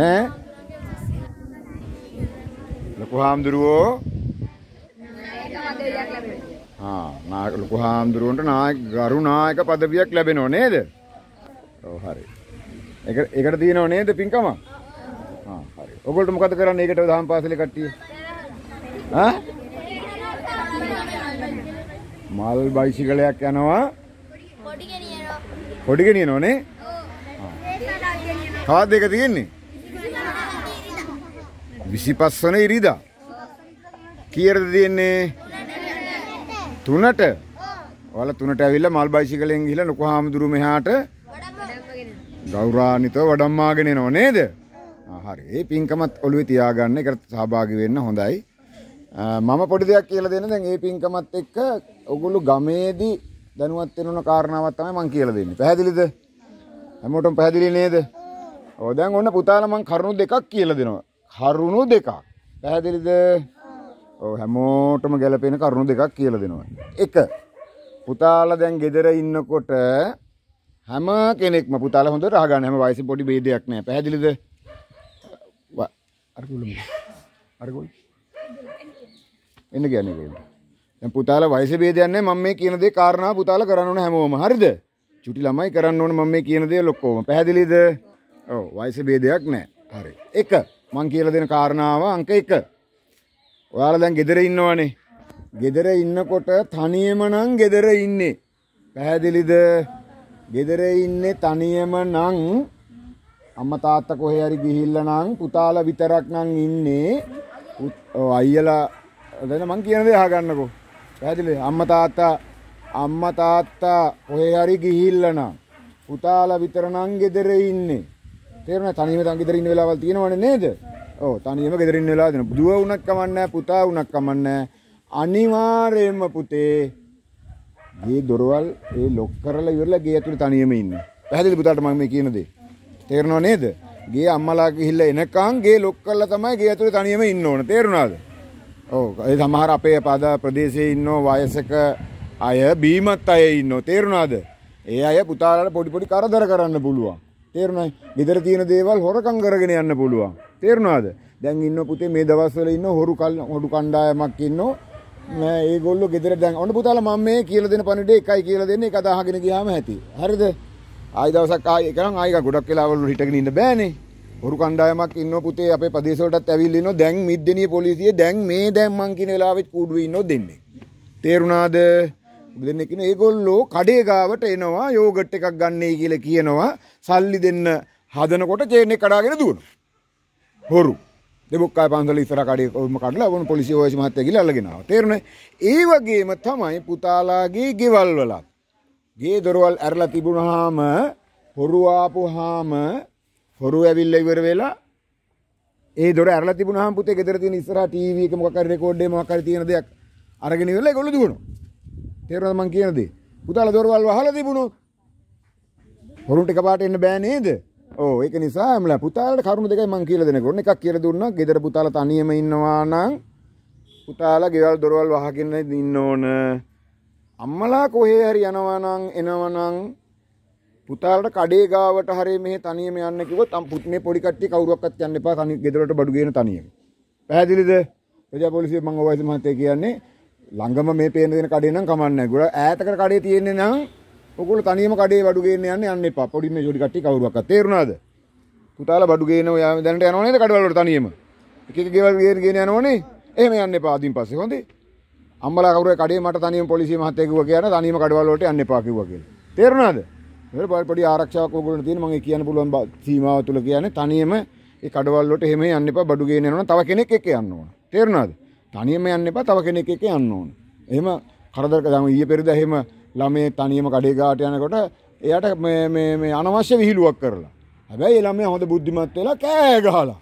ඈ ලොකු හාමුදුරුවෝ ආ ලොකු හාමුදුරුවන්ට නායක ගරු නායක পদවියක් ලැබෙනව නේද? ඔව් හරි. ඒක ඒකට දිනව නේද පින්කම? ආ හරි. ඔයගොල්ලෝ මොකද කරන්නේ ඒකට දහම් පාසලේ කට්ටිය? ආ? මල් බයිසිකලයක් යනවා. පොඩි ගෙනියනවා. පොඩි ගෙනියනෝනේ? ඔව්. කවද්ද ඒක තියෙන්නේ? 25 වන ඉරිදා. කීයටද තියෙන්නේ? 3ට. ඔයාලා 3ට ඇවිල්ලා මල් බයිසිකලෙන් ගිහිල්ලා ලොකු හාමුදුරු මෙහාට ගෞරවාන්විතව වඩම්මාගෙන එනව නේද? හරි. ඒ පින්කමත් ඔළුවේ තියාගන්න. ඒකට සහභාගී වෙන්න හොඳයි. මම පොඩි දෙයක් කියලා දෙන්න දැන් ඒ පින්කමත් එක්ක ඔගොල්ලෝ ගමේදී දැනුවත් වෙන උන කාරණාවක් තමයි මම කියලා දෙන්නේ. පැහැදිලිද? හැමෝටම පැහැදිලි නේද? ඔව් දැන් ඔන්න පුතාලා මං කරුණු දෙකක් කියලා දෙනවා. කරුණු දෙකක්. පැහැදිලිද? ඔව් හැමෝටම ගැලපෙන කරුණු දෙකක් කියලා දෙනවා. එක පුතාලා දැන් ගෙදර ඉන්නකොට හැම කෙනෙක්ම පුතාලා හොඳට අහගන්න හැම වයසේ පොඩි ભેදයක් නැහැ. පැහැදිලිද? අර කුළුම. අර කුළුම. එන්න කියන්නේ ඒක. දැන් පුතාලා වයසේ ભેදයක් නැහැ. මම මේ කියන දේ කාරණා පුතාලා කරන්න ඕන හැමෝම. හරිද? චුටි ළමයි කරන්න ඕන මම මේ කියන දේ ලොක්කෝම. පැහැදිලිද? ඔව් වයසේ ભેදයක් නැහැ. හරි. 1 මං කියලා දෙන කාරණාව අංක 1. ඔයාලා දැන් gedere ඉන්නවනේ. gedere ඉන්නකොට තනියම නම් gedere ඉන්නේ. පැහැදිලිද? gedere ඉන්නේ තනියම නම් අම්මා තාත්තා කොහේ හරි ගිහිල්ලා නම් පුතාලා විතරක් නම් ඉන්නේ. අයියලා දැන් මං කියන දේ අහගන්නකෝ. පැහැදිලිද? අම්මා තාත්තා අම්මා තාත්තා කොහේ හරි ගිහිල්ලා නම් පුතාලා විතර නම් gedere ඉන්නේ. තේරුණා තනියම තන් ගෙදර ඉන්න වෙලාවල් තියෙනවනේ නේද? ඔව් තනියම ගෙදර ඉන්න වෙලාවල් තියෙනවා. දුව වුණත් කමන්නේ පුතා වුණත් කමන්නේ අනිවාර්යයෙන්ම පුතේ ගේ දොරවල් ඒ ලොක් කරලා ඉවරලා ගේ ඇතුලේ තනියම ඉන්න. පැහැදිලි පුතාට මම මේ කියන දේ. තේරෙනව නේද? ගේ අම්මලා ගිහිල්ලා එනකන් ගේ ලොක් කරලා තමයි ගේ ඇතුලේ තනියම ඉන්න ඕන. තේරුණාද? ඔව් ඒ සමහර අපේ පාද ප්‍රදේශයේ ඉන්න වයසක අය බීමත් අය ඉන්න තේරුණාද? ඒ අය පුතාලාට පොඩි පොඩි කරදර කරන්න පුළුවන්. තේරුණයි ගෙදර තියෙන දේවල් හොරකම් කරගෙන යන්න පුළුවන් තේරුණාද දැන් ඉන්න පුතේ මේ දවස්වල ඉන්න හොරු කල් හොඩු කණ්ඩායමක් ඉන්නෝ ඒගොල්ලෝ ගෙදර දැන් ඔන්න පුතාලා මම මේ කියලා දෙන පණිඩේ එකයි කියලා දෙන්නේ එක අදාහගෙන ගියාම ඇති හරිද ආයි දවසක් ආයි එකනම් ආයි ගොඩක් වෙලාවල් හිටගෙන ඉන්න බෑනේ හොරු කණ්ඩායමක් ඉන්න පුතේ අපේ ප්‍රදේශවලටත් ඇවිල්ලා ඉනෝ දැන් මිද්දෙනිය පොලිසිය දැන් මේ දැන් මං කියන වෙලාවෙත් කූඩුවේ ඉන්නෝ දෙන්නේ තේරුණාද දෙන්නකින ඒගොල්ලෝ කඩේගාවට එනවා යෝගට් එකක් ගන්නේ කියල කියනවා සල්ලි දෙන්න හදනකොට චේනෙ කඩාගෙන දුවන. හොරු දෙබක් පන්සල ඉතර කඩේම කඩලා ඔවන පොලිසි ෝෂ මහත්තයකිල අල්ලගෙනාව තේරන ඒ වගේම තමයි පුතාලාගේ ගෙවල් වලත්. ගේ දොරවල් ඇරලා තිබුණහාම හොරුආපු හාම හොරු ඇවිල්ල ඉවර වෙලා ඒ දොර ඇරලා තිබුණහම පුතේ ගෙදර තියෙන ඉස්සරහා ටීවී එක මොකක් හරි රෙකෝඩ් එකක් හරි තියෙන දෙයක් අරගෙන ඉවරලා ඒගොල්ලෝ දුවනවා තේරෙනවද මං කියන දේ? පුතාලා දොරවල් වහලා තිබුණොත් වරුන්ට එකපාරට එන්න බෑ නේද? ඕ ඒක නිසා මල පුතාලට කරුණු දෙකයි මං කියලා දෙන්න ඕනේ. එකක් කියලා දුන්නා ගෙදර පුතාලා තනියම ඉන්නවා නම් පුතාලා ගෙවල් දොරවල් වහගෙන ඉන්න ඕන. අම්මලා කොහේ හරි යනවා නම් එනවා නම් පුතාලට කඩේ ගාවට හරි මෙහෙ තනියම යන්න කිව්වොත් අම් පුත් මේ පොඩි කට්ටිය කවුරුවක්වත් යන්න එපා තනි ගෙදරට බඩු ගේන තනියම. පැහැදිලිද? ප්‍රජාපොලිසිය මං ඔයයිද මහත්තයා කියන්නේ ළඟම මේ පේන දෙන කඩේ නම් කමන්නේ නැහැ. ගොඩ ඈතකට කඩේ තියෙන්නේ නම් ඔයගොල්ලෝ තනියම කඩේ බඩු ගේන්න යන්න යන්න එපා. පොඩි මේ ජොඩි කට්ටිය කවුරුවක්වත් තේරුණාද? පුතාලා බඩු ගේන ඔයා දැනට යනව නේද කඩවල වලට තනියම? එක එක ගෙවල් ගේන ගේන යනවනේ. එහෙම යන්න එපා අදින් පස්සේ. හොඳේ. අම්මලා කවුරු කඩේ මට තනියම පොලිසිය මහත්තයා කිව්වා කියන තනියම කඩවල වලට යන්න එපා කිව්වා කියලා. තේරුණාද? ඒක පොඩි පොඩි ආරක්ෂාවක් ඔයගොල්ලන්ට තියෙන මම කියන්න පුළුවන් සීමාව තුල කියන්නේ තනියම ඒ කඩවල් වලට එහෙම යන්න එපා බඩු ගේන යනවනම් තව කෙනෙක් එක්ක යන්න ඕන. තේරුණාද? තනියම යන්න එපා තව කෙනෙක් එක යන්න ඕන. එහෙම කරදරක දැන් ඊයේ පෙරේද එහෙම ළමේ තනියම කඩේ ගාට යනකොට එයාට මේ මේ මේ අනවශ්‍ය විහිළුවක් කරලා. හැබැයි ඒ ළමයා හොඳ බුද්ධිමත් වෙලා කෑ ගහලා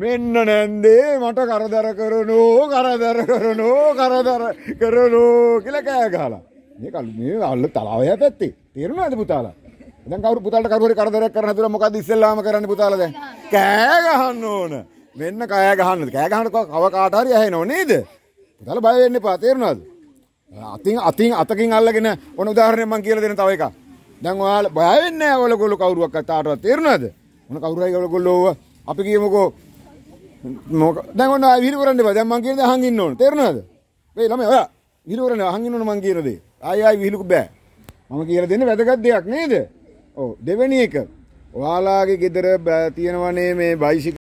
මෙන්න නැන්දේ මට කරදර කරනෝ කරදර කරනෝ කරදර කරනෝ කියලා කෑ ගහලා. මේක මේ අල්ල තලාවය පැත්තේ. තේරුණාද පුතාලා? දැන් කවුරු පුතාලට කවුරු හරි කරදරයක් කරන හැදුවා මොකද්ද ඉස්සෙල්ලාම කරන්න පුතාලා දැන්? කෑ ගහන්න ඕන. මෙන්න කෑ ගහන්න. කෑ ගහනකොට කව කාට හරි ඇහෙනව නේද? පුතාලා බය වෙන්න එපා. තේරුණාද? අතින් අතින් අතකින් අල්ලගෙන ඔන උදාහරණයක් මම කියලා දෙන්න තව එකක්. දැන් ඔයාලා බය වෙන්නේ නැහැ ඔයගොල්ලෝ කවුරුවක් අතාරවත් තේරුණාද? ඔන කවුරුයි ඔයගොල්ලෝ අපි කියමුකෝ දැන් ඔන්න විහිළු කරන්න එපා. දැන් මම කියන දේ අහන් ඉන්න ඕන. තේරුණාද? මේ ළමයි ඔයා විහිළු කරන්න අහන් ඉන්න ඕන මම කියන දේ. ආයි ආයි විහිළුක බෑ. මම කියලා දෙන්නේ වැදගත් දෙයක් නේද? ඔව් දෙවෙනි එක. ඔයාලාගේ ගෙදර තියෙනවනේ මේ බයිසිකල්